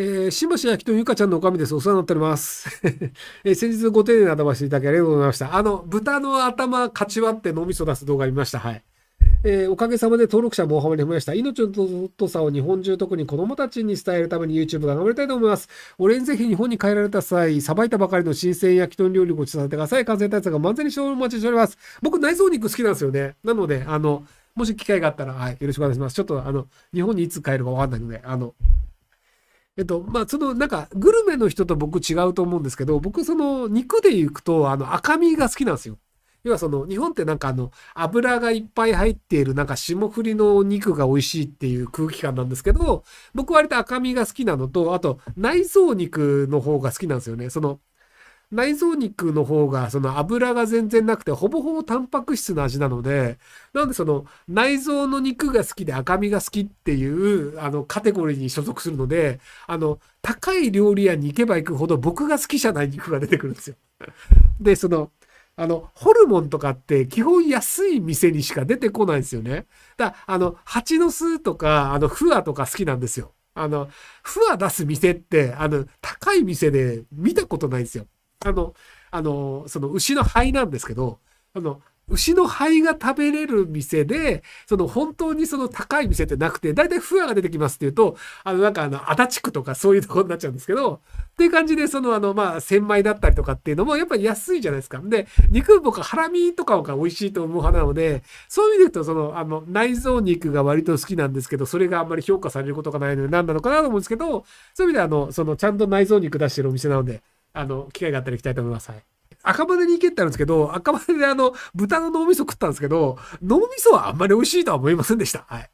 えー、しばし焼きとゆかちゃんのおかみです。お世話になっております。えー、先日ご丁寧にアドバイスいただきありがとうございました。あの、豚の頭かち割って脳みそ出す動画見ました。はい。えー、おかげさまで登録者も大幅に増ました。命の尊さを日本中、特に子供たちに伝えるために YouTube が頑張りたいと思います。オレにぜひ日本に帰られた際、さばいたばかりの新鮮焼き鳥料理をごそうさせてください。感染対策が万全にお待ちしております。僕、内臓肉好きなんですよね。なので、あの、もし機会があったら、はい、よろしくお願いします。ちょっと、あの、日本にいつ帰るかわかんないので、あの、えっと、まあ、その、なんか、グルメの人と僕違うと思うんですけど、僕、その、肉で行くと、あの、赤身が好きなんですよ。要はその、日本ってなんかあの、油がいっぱい入っている、なんか霜降りの肉が美味しいっていう空気感なんですけど、僕割と赤身が好きなのと、あと、内臓肉の方が好きなんですよね。その、内臓肉の方がその油が全然なくてほぼほぼタンパク質の味なのでなんでその内臓の肉が好きで赤身が好きっていうあのカテゴリーに所属するのであの高い料理屋に行けば行くほど僕が好きじゃない肉が出てくるんですよ。でそのあの、ホルモンとかって基本安い店にしか出てこないんですよね。だあの、蜂の巣とか、あの、フワとか好きなんですよ。あの、フワ出す店って、あの、高い店で見たことないんですよ。あの、あの、その牛の肺なんですけど、あの、牛の肺が食べれる店で、その本当にその高い店ってなくて、だいたいフアが出てきますっていうと、あのなんかあの、足立区とかそういうとこになっちゃうんですけど、っていう感じで、そのあの、まあ、千枚だったりとかっていうのもやっぱり安いじゃないですか。で、肉僕はハラミとかが美味しいと思う派なので、そういう意味で言うと、その、あの、内臓肉が割と好きなんですけど、それがあんまり評価されることがないので、何なのかなと思うんですけど、そういう意味であの、その、ちゃんと内臓肉出してるお店なので、あの、機会があったら行きたいと思います。はい。赤羽に行けってあるんですけど、赤羽であの、豚の脳みそ食ったんですけど、脳みそはあんまり美味しいとは思いませんでした。はい。